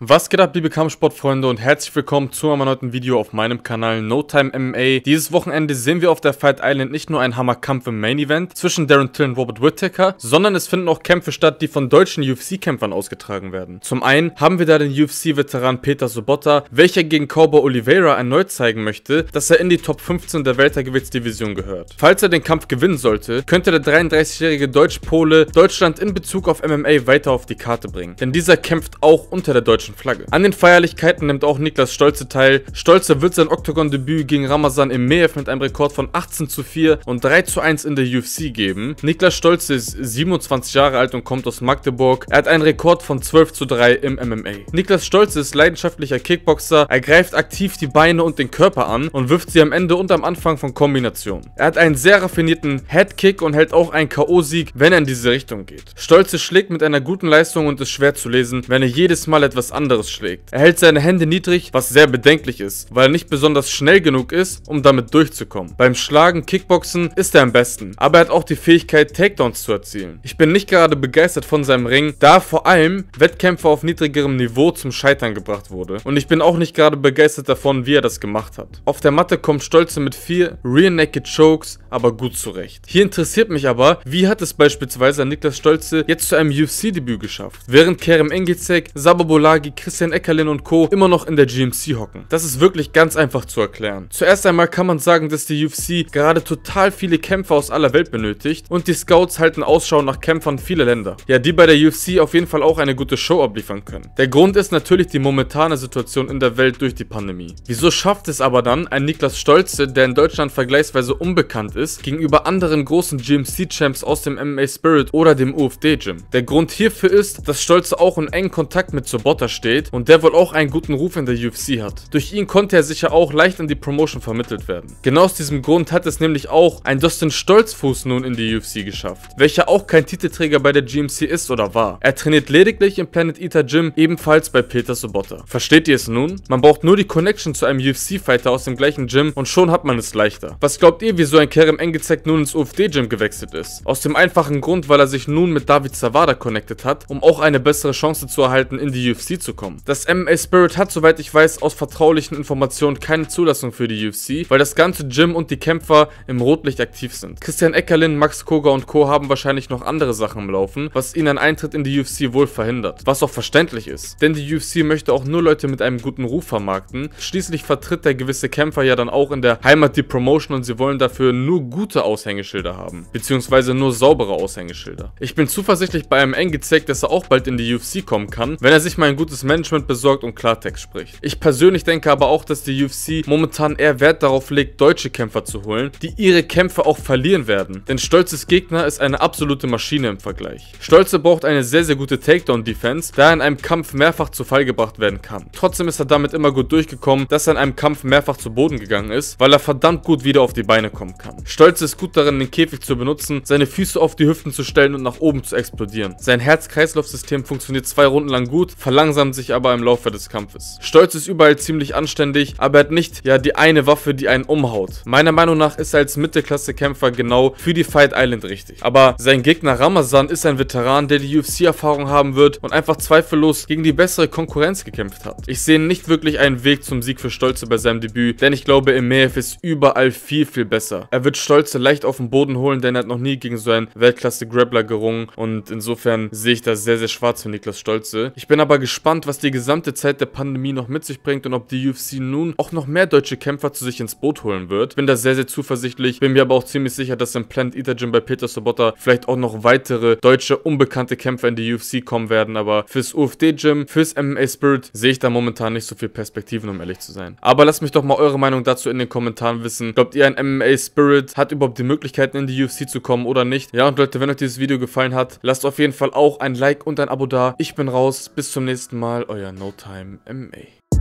Was geht ab, liebe Kampfsportfreunde und herzlich willkommen zu einem erneuten Video auf meinem Kanal No Time MMA. Dieses Wochenende sehen wir auf der Fight Island nicht nur einen Hammerkampf im Main Event zwischen Darren Till und Robert Whittaker, sondern es finden auch Kämpfe statt, die von deutschen UFC-Kämpfern ausgetragen werden. Zum einen haben wir da den UFC-Veteran Peter Sobotta, welcher gegen Cowboy Oliveira erneut zeigen möchte, dass er in die Top 15 der Weltergewichtsdivision gehört. Falls er den Kampf gewinnen sollte, könnte der 33-jährige Deutsch-Pole Deutschland in Bezug auf MMA weiter auf die Karte bringen, denn dieser kämpft auch unter der deutschen deutschen Flagge. An den Feierlichkeiten nimmt auch Niklas Stolze teil. Stolze wird sein Octagon-Debüt gegen Ramazan im MEF mit einem Rekord von 18 zu 4 und 3 zu 1 in der UFC geben. Niklas Stolze ist 27 Jahre alt und kommt aus Magdeburg. Er hat einen Rekord von 12 zu 3 im MMA. Niklas Stolze ist leidenschaftlicher Kickboxer. Er greift aktiv die Beine und den Körper an und wirft sie am Ende und am Anfang von Kombinationen. Er hat einen sehr raffinierten Headkick und hält auch einen K.O.-Sieg, wenn er in diese Richtung geht. Stolze schlägt mit einer guten Leistung und ist schwer zu lesen, wenn er jedes Mal etwas anderes schlägt. Er hält seine Hände niedrig, was sehr bedenklich ist, weil er nicht besonders schnell genug ist, um damit durchzukommen. Beim Schlagen, Kickboxen ist er am besten, aber er hat auch die Fähigkeit, Takedowns zu erzielen. Ich bin nicht gerade begeistert von seinem Ring, da vor allem Wettkämpfe auf niedrigerem Niveau zum Scheitern gebracht wurde. Und ich bin auch nicht gerade begeistert davon, wie er das gemacht hat. Auf der Matte kommt Stolze mit vier Rear Naked Chokes, aber gut zurecht. Hier interessiert mich aber, wie hat es beispielsweise Niklas Stolze jetzt zu einem UFC-Debüt geschafft? Während Kerem Engizek, Sabo Bolagi die Christian Eckerlin und Co. immer noch in der GMC hocken. Das ist wirklich ganz einfach zu erklären. Zuerst einmal kann man sagen, dass die UFC gerade total viele Kämpfer aus aller Welt benötigt und die Scouts halten Ausschau nach Kämpfern vieler Länder. Ja, die bei der UFC auf jeden Fall auch eine gute Show abliefern können. Der Grund ist natürlich die momentane Situation in der Welt durch die Pandemie. Wieso schafft es aber dann ein Niklas Stolze, der in Deutschland vergleichsweise unbekannt ist, gegenüber anderen großen GMC-Champs aus dem MMA Spirit oder dem UFD-Gym? Der Grund hierfür ist, dass Stolze auch in engen Kontakt mit Sobotta steht und der wohl auch einen guten Ruf in der UFC hat. Durch ihn konnte er sicher auch leicht an die Promotion vermittelt werden. Genau aus diesem Grund hat es nämlich auch ein Dustin Stolzfuß nun in die UFC geschafft, welcher auch kein Titelträger bei der GMC ist oder war. Er trainiert lediglich im Planet Eater Gym, ebenfalls bei Peter Sobotta. Versteht ihr es nun? Man braucht nur die Connection zu einem UFC-Fighter aus dem gleichen Gym und schon hat man es leichter. Was glaubt ihr, wieso ein Kerem Engezek nun ins UFD-Gym gewechselt ist? Aus dem einfachen Grund, weil er sich nun mit David Zavada connected hat, um auch eine bessere Chance zu erhalten, in die UFC zu zurückzukommen. Das MA Spirit hat, soweit ich weiß, aus vertraulichen Informationen keine Zulassung für die UFC, weil das ganze Gym und die Kämpfer im Rotlicht aktiv sind. Christian Eckerlin, Max Koga und Co. haben wahrscheinlich noch andere Sachen im Laufen, was ihnen einen Eintritt in die UFC wohl verhindert. Was auch verständlich ist, denn die UFC möchte auch nur Leute mit einem guten Ruf vermarkten. Schließlich vertritt der gewisse Kämpfer ja dann auch in der Heimat die Promotion und sie wollen dafür nur gute Aushängeschilder haben, beziehungsweise nur saubere Aushängeschilder. Ich bin zuversichtlich bei einem Engezek, dass er auch bald in die UFC kommen kann, wenn er sich mal einen guten gutes Management besorgt und Klartext spricht. Ich persönlich denke aber auch, dass die UFC momentan eher Wert darauf legt, deutsche Kämpfer zu holen, die ihre Kämpfe auch verlieren werden. Denn Stolzes Gegner ist eine absolute Maschine im Vergleich. Stolze braucht eine sehr, sehr gute Takedown-Defense, da er in einem Kampf mehrfach zu Fall gebracht werden kann. Trotzdem ist er damit immer gut durchgekommen, dass er in einem Kampf mehrfach zu Boden gegangen ist, weil er verdammt gut wieder auf die Beine kommen kann. Stolz ist gut darin, den Käfig zu benutzen, seine Füße auf die Hüften zu stellen und nach oben zu explodieren. Sein Herz-Kreislauf-System funktioniert zwei Runden lang gut, verlangsamt verlangsamt sich aber im Laufe des Kampfes. Stolz ist überall ziemlich anständig, aber er hat nicht ja die eine Waffe, die einen umhaut. Meiner Meinung nach ist er als Mittelklasse-Kämpfer genau für die Fight Island richtig. Aber sein Gegner Ramazan ist ein Veteran, der die UFC-Erfahrung haben wird und einfach zweifellos gegen die bessere Konkurrenz gekämpft hat. Ich sehe nicht wirklich einen Weg zum Sieg für Stolze bei seinem Debüt, denn ich glaube, Emeev ist überall viel, viel besser. Er wird Stolze leicht auf den Boden holen, denn er hat noch nie gegen so einen Weltklasse-Grappler gerungen und insofern sehe ich das sehr, sehr schwarz für Niklas Stolze. Ich bin aber gespannt, gespannt, was die gesamte Zeit der Pandemie noch mit sich bringt und ob die UFC nun auch noch mehr deutsche Kämpfer zu sich ins Boot holen wird. Bin da sehr, sehr zuversichtlich, bin mir aber auch ziemlich sicher, dass im Plant Eater Gym bei Peter Sobotta vielleicht auch noch weitere deutsche unbekannte Kämpfer in die UFC kommen werden, aber fürs UFD Gym, fürs MMA Spirit sehe ich da momentan nicht so viel Perspektiven, um ehrlich zu sein. Aber lasst mich doch mal eure Meinung dazu in den Kommentaren wissen. Glaubt ihr, ein MMA Spirit hat überhaupt die Möglichkeiten, in die UFC zu kommen oder nicht? Ja, und Leute, wenn euch dieses Video gefallen hat, lasst auf jeden Fall auch ein Like und ein Abo da. Ich bin raus, bis zum nächsten Mal. Mal, euer No Time MA.